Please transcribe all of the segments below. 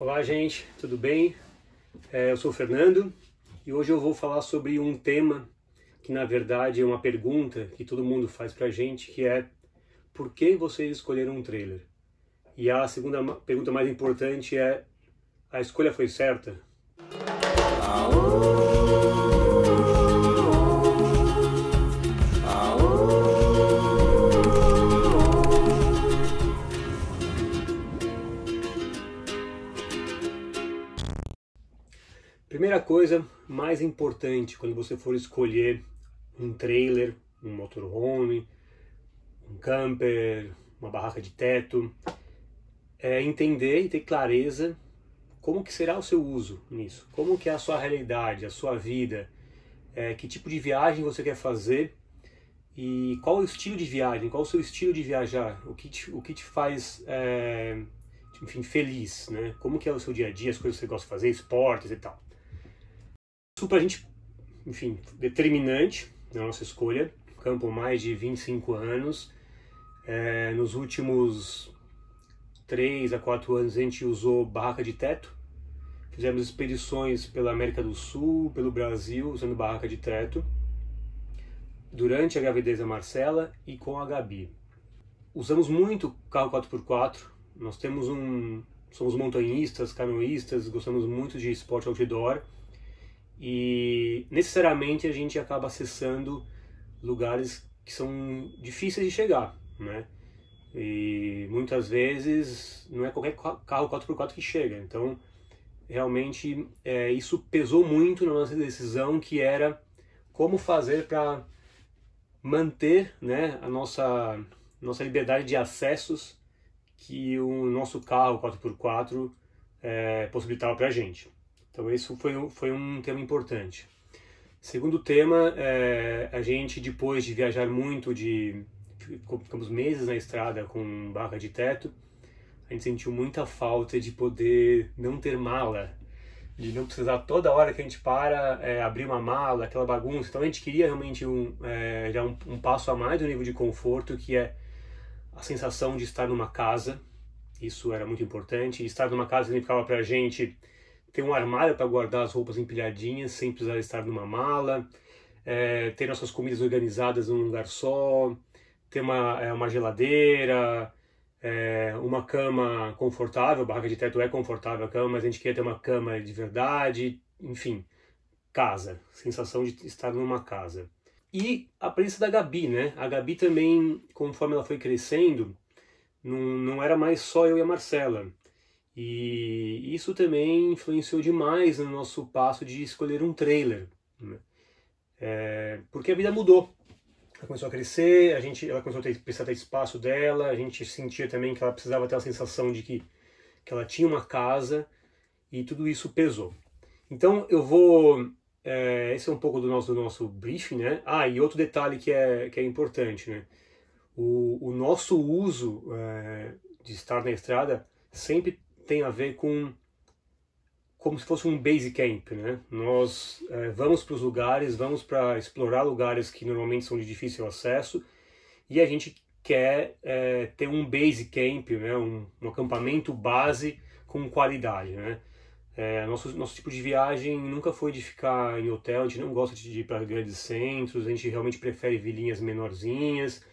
Olá, gente, tudo bem? É, eu sou o Fernando e hoje eu vou falar sobre um tema que, na verdade, é uma pergunta que todo mundo faz pra gente, que é por que vocês escolheram um trailer? E a segunda pergunta mais importante é a escolha foi certa? coisa mais importante quando você for escolher um trailer, um motorhome, um camper, uma barraca de teto, é entender e ter clareza como que será o seu uso nisso, como que é a sua realidade, a sua vida, é, que tipo de viagem você quer fazer e qual o estilo de viagem, qual o seu estilo de viajar, o que te, o que te faz é, enfim, feliz, né? Como que é o seu dia a dia, as coisas que você gosta de fazer, esportes e tal super para a gente, enfim, determinante na nossa escolha. Campo mais de 25 anos. É, nos últimos 3 a 4 anos a gente usou barraca de teto. Fizemos expedições pela América do Sul, pelo Brasil, usando barraca de teto. Durante a gravidez da Marcela e com a Gabi. Usamos muito carro 4x4. Nós temos um... Somos montanhistas, canoístas, gostamos muito de esporte outdoor e necessariamente a gente acaba acessando lugares que são difíceis de chegar, né? E muitas vezes não é qualquer carro 4x4 que chega. Então, realmente, é, isso pesou muito na nossa decisão, que era como fazer para manter né, a nossa, nossa liberdade de acessos que o nosso carro 4x4 é, possibilitava para a gente. Então, isso foi, um, foi um tema importante. Segundo tema, é, a gente, depois de viajar muito, de ficamos meses na estrada com barra de teto, a gente sentiu muita falta de poder não ter mala, de não precisar toda hora que a gente para é, abrir uma mala, aquela bagunça. Então a gente queria realmente um, é, já um, um, passo a mais do nível de conforto, que é a sensação de estar numa casa. Isso era muito importante. Estar numa casa significava para a gente ter um armário para guardar as roupas empilhadinhas sem precisar estar numa mala, é, ter nossas comidas organizadas num lugar só, ter uma, é, uma geladeira, é, uma cama confortável, barraca de teto é confortável a cama, mas a gente queria ter uma cama de verdade, enfim, casa, sensação de estar numa casa. E a presença da Gabi, né? A Gabi também, conforme ela foi crescendo, não, não era mais só eu e a Marcela. E isso também influenciou demais no nosso passo de escolher um trailer. Né? É, porque a vida mudou. Ela começou a crescer, a gente, ela começou a ter, precisar ter espaço dela, a gente sentia também que ela precisava ter a sensação de que, que ela tinha uma casa, e tudo isso pesou. Então eu vou. É, esse é um pouco do nosso, do nosso briefing, né? Ah, e outro detalhe que é, que é importante, né? O, o nosso uso é, de estar na estrada sempre tem a ver com como se fosse um base camp, né? Nós é, vamos para os lugares, vamos para explorar lugares que normalmente são de difícil acesso e a gente quer é, ter um base camp, né? Um, um acampamento base com qualidade, né? É, nosso, nosso tipo de viagem nunca foi de ficar em hotel, a gente não gosta de ir para grandes centros, a gente realmente prefere vilinhas menorzinhas,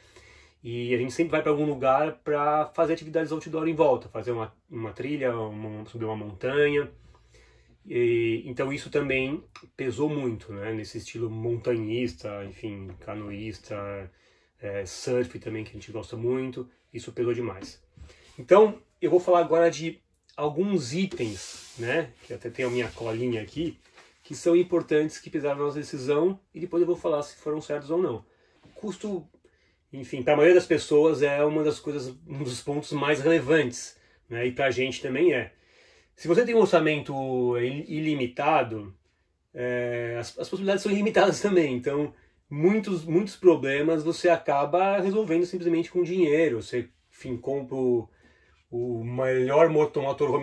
e a gente sempre vai para algum lugar para fazer atividades outdoor em volta, fazer uma, uma trilha, uma, subir uma montanha. E, então isso também pesou muito, né? Nesse estilo montanhista, enfim, canoísta, é, surf também que a gente gosta muito, isso pesou demais. Então eu vou falar agora de alguns itens, né? Que até tem a minha colinha aqui, que são importantes que pesaram na nossa decisão e depois eu vou falar se foram certos ou não. Custo enfim, para a maioria das pessoas é uma das coisas, um dos pontos mais relevantes, né? E para a gente também é. Se você tem um orçamento ilimitado, é, as, as, possibilidades são ilimitadas também. Então, muitos, muitos problemas você acaba resolvendo simplesmente com dinheiro. Você, enfim, compra o, o melhor home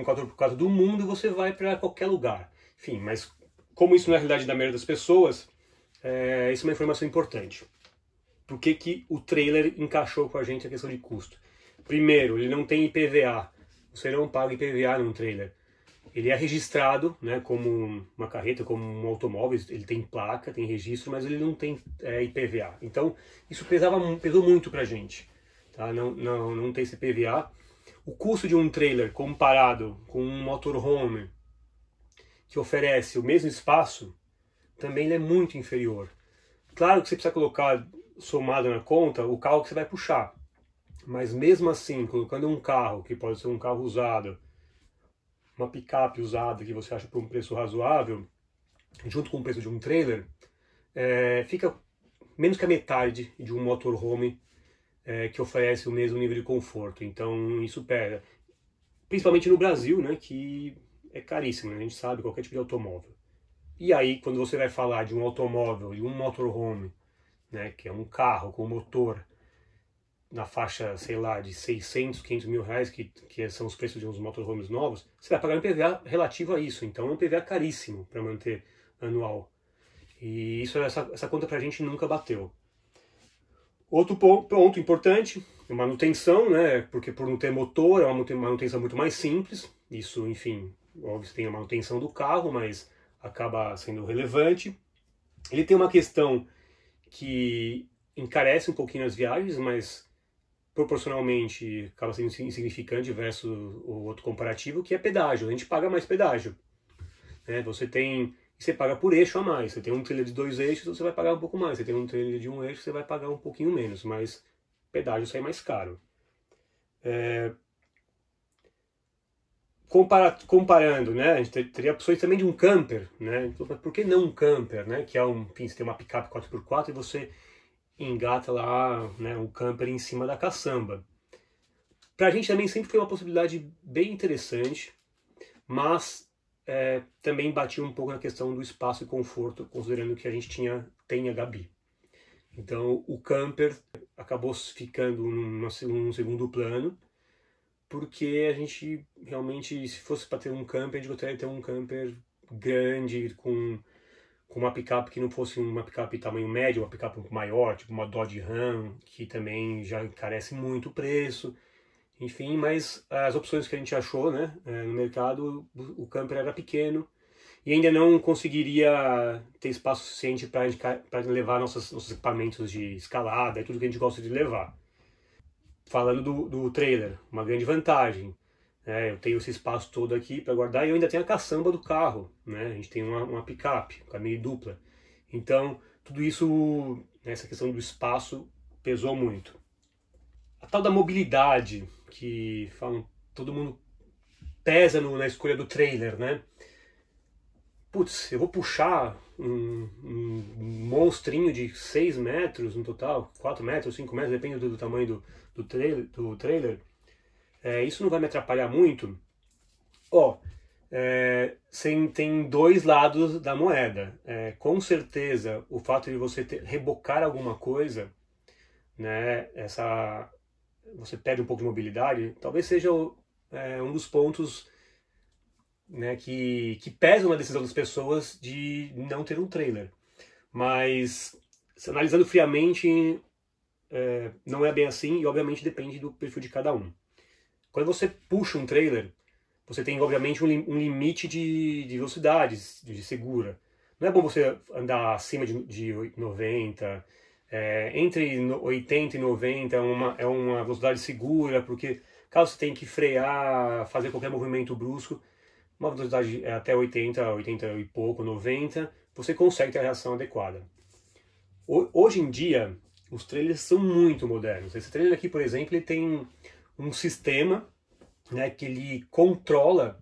4x4 do mundo e você vai para qualquer lugar. Enfim, mas como isso não é a realidade da maioria das pessoas, é, isso é uma informação importante por que, que o trailer encaixou com a gente a questão de custo. Primeiro, ele não tem IPVA. Você não paga IPVA num trailer. Ele é registrado né, como uma carreta, como um automóvel, ele tem placa, tem registro, mas ele não tem é, IPVA. Então, isso pesava, pesou muito para a gente. Tá? Não, não, não tem IPVA O custo de um trailer comparado com um motorhome que oferece o mesmo espaço, também é muito inferior. Claro que você precisa colocar somado na conta o carro que você vai puxar. Mas mesmo assim, colocando um carro, que pode ser um carro usado, uma picape usada que você acha por um preço razoável, junto com o preço de um trailer, é, fica menos que a metade de um motorhome é, que oferece o mesmo nível de conforto. Então isso pega. Principalmente no Brasil, né, que é caríssimo, né? a gente sabe, qualquer tipo de automóvel. E aí, quando você vai falar de um automóvel, de um motorhome, né, que é um carro com motor na faixa, sei lá, de 600, 500 mil reais, que, que são os preços de uns motorhomes novos, você vai pagar um PVA relativo a isso. Então é um PVA caríssimo para manter anual. E isso essa, essa conta para a gente nunca bateu. Outro ponto, ponto importante, manutenção, né? Porque por não ter motor, é uma manutenção muito mais simples. Isso, enfim, óbvio, tem a manutenção do carro, mas acaba sendo relevante. Ele tem uma questão que encarece um pouquinho as viagens, mas proporcionalmente acaba sendo insignificante versus o outro comparativo, que é pedágio. A gente paga mais pedágio. Né? Você tem você paga por eixo a mais. Você tem um trailer de dois eixos, você vai pagar um pouco mais. Você tem um trailer de um eixo, você vai pagar um pouquinho menos, mas pedágio sai mais caro. É, compara comparando, né? A gente teria opções também de um camper, né? Então, por que não um camper, né? Que é um, enfim, você tem uma picape 4x4 e você engata lá né, um camper em cima da caçamba. Para a gente também sempre foi uma possibilidade bem interessante, mas é, também batia um pouco na questão do espaço e conforto, considerando que a gente tinha tem a Gabi. Então o camper acabou ficando num, num segundo plano, porque a gente realmente, se fosse para ter um camper, a gente gostaria de ter um camper grande, com, com uma picape que não fosse uma picape tamanho médio, uma picape maior, tipo uma Dodge Ram, que também já encarece muito o preço. Enfim, mas as opções que a gente achou né, é, no mercado, o camper era pequeno e ainda não conseguiria ter espaço suficiente para levar nossos, nossos equipamentos de escalada e tudo que a gente gosta de levar falando do, do trailer, uma grande vantagem. Né? eu tenho esse espaço todo aqui para guardar e eu ainda tenho a caçamba do carro. Né? A gente tem uma, uma picape, uma meio dupla. Então, tudo isso, né, essa questão do espaço, pesou muito. A tal da mobilidade, que falam, todo mundo pesa no, na escolha do trailer, né? Putz, eu vou puxar um, um monstrinho de 6 metros no total, 4 metros, 5 metros, depende do, do tamanho do, do, trailer, do trailer é, isso não vai me atrapalhar muito? Ó, é, tem dois lados da moeda. É, com certeza, o fato de você ter, rebocar alguma coisa, né, essa, você perde um pouco de mobilidade, talvez seja é, um dos pontos né, que, que pesam na decisão das pessoas de não ter um trailer. Mas, analisando friamente, é, não é bem assim e obviamente depende do perfil de cada um. Quando você puxa um trailer, você tem obviamente um, um limite de, de velocidades de segura. Não é bom você andar acima de, de 90, é, entre 80 e 90 é uma, é uma velocidade segura, porque caso você tenha que frear, fazer qualquer movimento brusco, uma velocidade é, até 80, 80 e pouco, 90, você consegue ter a reação adequada. Hoje em dia, os trailers são muito modernos. Esse trailer aqui, por exemplo, ele tem um sistema né, que ele controla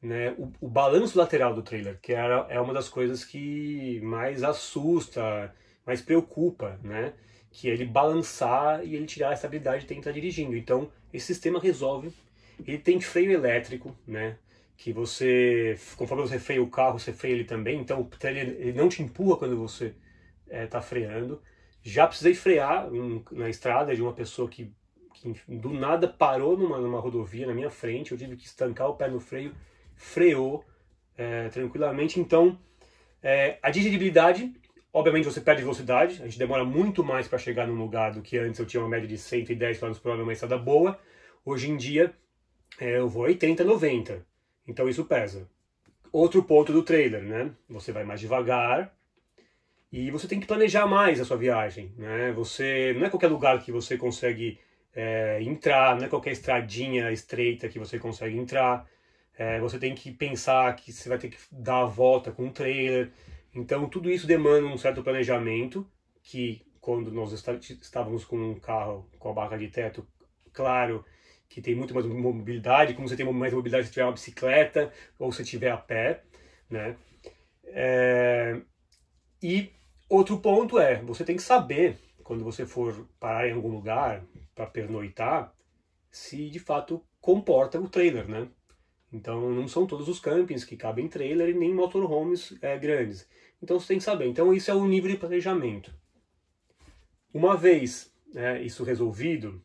né, o, o, balanço lateral do trailer, que era, é uma das coisas que mais assusta, mais preocupa, né? Que é ele balançar e ele tirar a estabilidade de quem está dirigindo. Então, esse sistema resolve. Ele tem freio elétrico, né? Que você, conforme você freia o carro, você freia ele também. Então, o trailer ele não te empurra quando você está eh, é, freando. Já precisei frear em, na estrada de uma pessoa que, que do nada parou numa, numa, rodovia na minha frente. Eu tive que estancar o pé no freio, freou é, tranquilamente. Então, é, a dirigibilidade, obviamente você perde velocidade. A gente demora muito mais para chegar num lugar do que antes eu tinha uma média de 110 km por hora numa estrada boa. Hoje em dia, é, eu vou 80, 90. Então isso pesa. Outro ponto do trailer, né? Você vai mais devagar, e você tem que planejar mais a sua viagem, né? Você não é qualquer lugar que você consegue é, entrar, não é qualquer estradinha estreita que você consegue entrar. É, você tem que pensar que você vai ter que dar a volta com um trailer. Então tudo isso demanda um certo planejamento que quando nós estávamos com um carro com a barra de teto, claro que tem muito mais mobilidade, como você tem mais mobilidade se tiver uma bicicleta ou se tiver a pé, né? É, e Outro ponto é, você tem que saber, quando você for parar em algum lugar para pernoitar, se de fato comporta o trailer, né? Então, não são todos os campings que cabem trailer e nem motorhomes é, grandes. Então, você tem que saber. Então, isso é um nível de planejamento. Uma vez né, isso resolvido,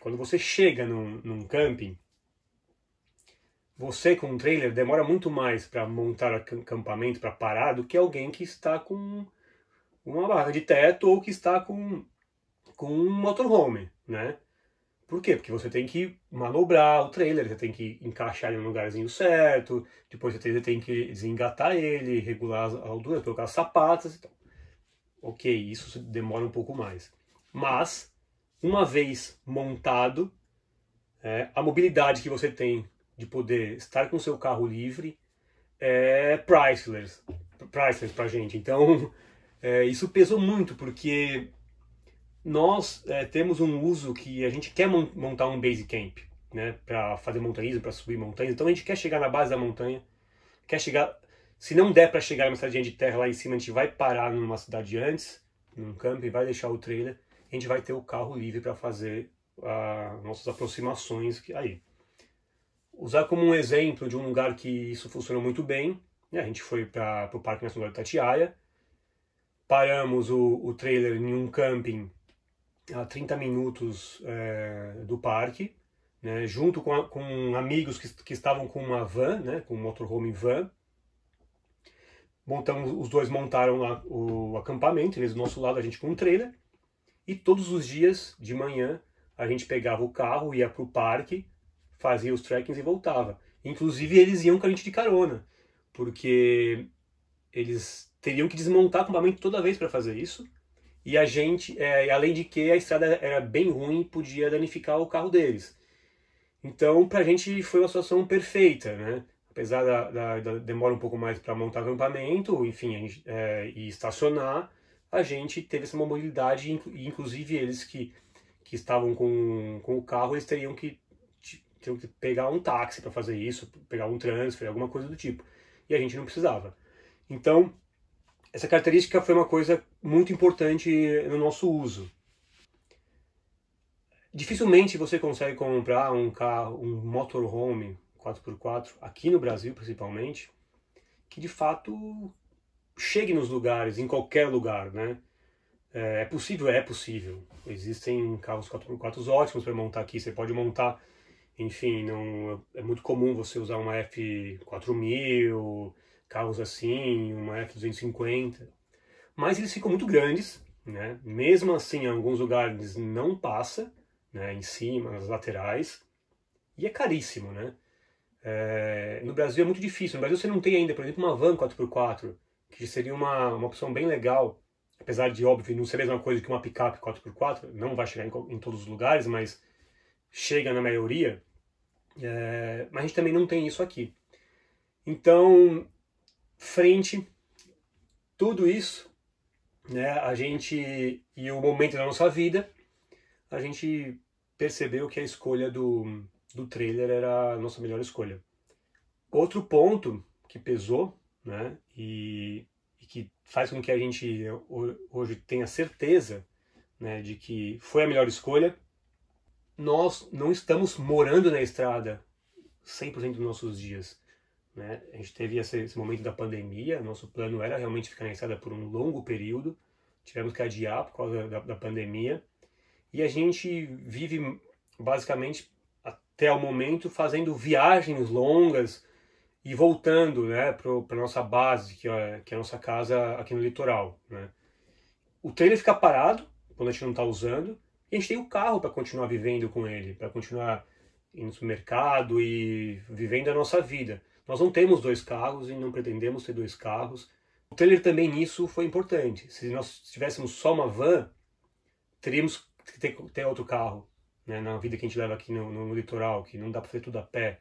quando você chega num, num camping, você com um trailer demora muito mais para montar acampamento, para parar, do que alguém que está com uma barraca de teto ou que está com, com um motorhome, né? Por quê? Porque você tem que manobrar o trailer, você tem que encaixar ele no lugarzinho certo, depois você tem que desengatar ele, regular a altura, trocar as sapatas e então. tal. Ok, isso demora um pouco mais. Mas, uma vez montado, é, a mobilidade que você tem de poder estar com seu carro livre é priceless, priceless pra gente. Então, é, isso pesou muito, porque nós é, temos um uso que a gente quer montar um base camp, né, para fazer montanhismo, para subir montanhas. Então a gente quer chegar na base da montanha, quer chegar. Se não der para chegar numa estradinha de terra lá em cima, a gente vai parar numa cidade antes, num camping, vai deixar o trailer, a gente vai ter o carro livre para fazer as nossas aproximações aí. Usar como um exemplo de um lugar que isso funcionou muito bem, né, a gente foi para o Parque Nacional de Tatiaia, paramos o, o trailer em um camping a 30 minutos é, do parque, né, junto com, a, com amigos que, que, estavam com uma van, né, com um motorhome van. Montamos, os dois montaram lá o acampamento, eles do nosso lado, a gente com um trailer. E todos os dias de manhã a gente pegava o carro, ia para o parque, fazia os trekkings e voltava. Inclusive eles iam com a gente de carona, porque eles teriam que desmontar o acampamento toda vez para fazer isso. E a gente, é, além de que a estrada era bem ruim, podia danificar o carro deles. Então, para a gente foi uma situação perfeita, né? Apesar da, da, da demora um pouco mais para montar acampamento, enfim, gente, é, e estacionar, a gente teve essa mobilidade e, inclusive, eles que, que estavam com, com o carro, eles teriam que, teriam que pegar um táxi para fazer isso, pegar um transfer, alguma coisa do tipo. E a gente não precisava. Então, essa característica foi uma coisa muito importante no nosso uso. Dificilmente você consegue comprar um carro, um motorhome 4x4, aqui no Brasil principalmente, que de fato chegue nos lugares, em qualquer lugar, né? É, é possível? É possível. Existem carros 4x4 ótimos para montar aqui, você pode montar, enfim, não é muito comum você usar uma F4000, carros assim, uma F-250, mas eles ficam muito grandes, né? Mesmo assim, em alguns lugares não passa, né? Em cima, nas laterais, e é caríssimo, né? É... no Brasil é muito difícil. No Brasil você não tem ainda, por exemplo, uma van 4x4, que seria uma, uma opção bem legal, apesar de, óbvio, não ser a mesma coisa que uma picape 4x4, não vai chegar em, em todos os lugares, mas chega na maioria. É... mas a gente também não tem isso aqui. Então, frente tudo isso, né, a gente e o momento da nossa vida, a gente percebeu que a escolha do, do trailer era a nossa melhor escolha. Outro ponto que pesou, né, e, e que faz com que a gente hoje tenha certeza né, de que foi a melhor escolha, nós não estamos morando na estrada 100% dos nossos dias. Né? A gente teve esse, esse, momento da pandemia, nosso plano era realmente ficar na estrada por um longo período, tivemos que adiar por causa da, da pandemia, e a gente vive basicamente até o momento fazendo viagens longas e voltando né, para a nossa base, que é, que é a nossa casa aqui no litoral. Né? O trailer fica parado quando a gente não está usando, e a gente tem o carro para continuar vivendo com ele, para continuar indo no supermercado e vivendo a nossa vida. Nós não temos dois carros e não pretendemos ter dois carros. O trailer também nisso foi importante. Se nós tivéssemos só uma van, teríamos que ter, ter outro carro né, na vida que a gente leva aqui no, no, litoral, que não dá para fazer tudo a pé.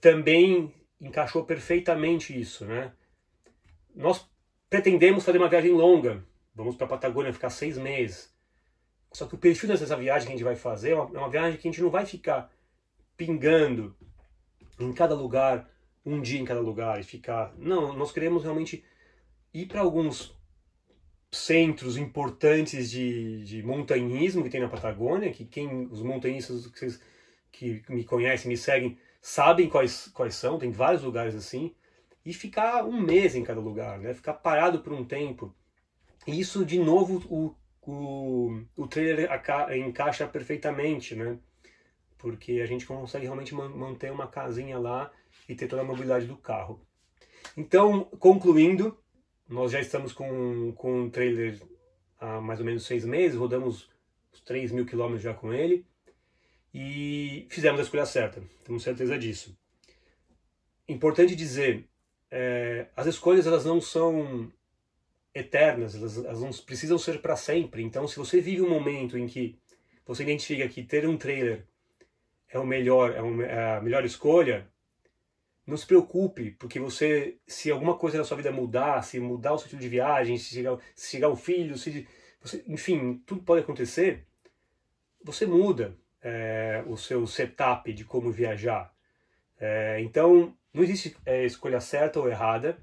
Também encaixou perfeitamente isso, né? Nós pretendemos fazer uma viagem longa. Vamos para a Patagônia ficar seis meses. Só que o perfil dessa viagem que a gente vai fazer é uma, é uma viagem que a gente não vai ficar pingando em cada lugar, um dia em cada lugar e ficar. Não, nós queremos realmente ir para alguns centros importantes de, de montanhismo que tem na Patagônia, que quem os montanhistas que, vocês, que me conhecem, me seguem, sabem quais, quais são, tem vários lugares assim, e ficar um mês em cada lugar, né? ficar parado por um tempo. E isso, de novo, o, o, o trailer enca encaixa perfeitamente, né? porque a gente consegue realmente manter uma casinha lá e ter toda a mobilidade do carro. Então, concluindo, nós já estamos com, com um trailer há mais ou menos seis meses, rodamos uns 3 mil quilômetros já com ele e fizemos a escolha certa, temos certeza disso. Importante dizer, é, as escolhas elas não são eternas, elas, elas não precisam ser para sempre. Então, se você vive um momento em que você identifica que ter um trailer é, o melhor, é, é a melhor escolha, não se preocupe, porque você, se alguma coisa na sua vida mudar, se mudar o seu estilo de viagem, se chegar, se chegar o filho, se, você, enfim, tudo pode acontecer, você muda é, o seu setup de como viajar. É, então, não existe é, escolha certa ou errada.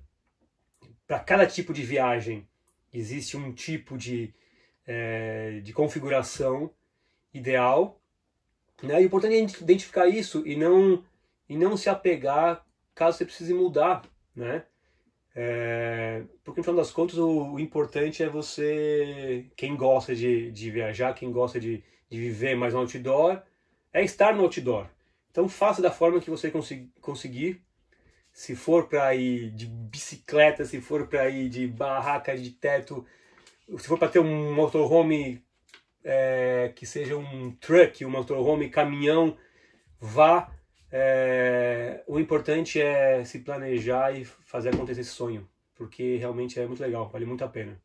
Para cada tipo de viagem, existe um tipo de, é, de configuração ideal né? E o importante é a gente identificar isso e não, e não se apegar caso você precise mudar, né? É, porque no final das contas o, o, importante é você, quem gosta de, de viajar, quem gosta de, de viver mais no outdoor, é estar no outdoor. Então faça da forma que você consi conseguir. Se for para ir de bicicleta, se for para ir de barraca de teto, se for para ter um motorhome é, que seja um truck, um motorhome, caminhão, vá. É, o importante é se planejar e fazer acontecer esse sonho, porque realmente é muito legal, vale muito a pena.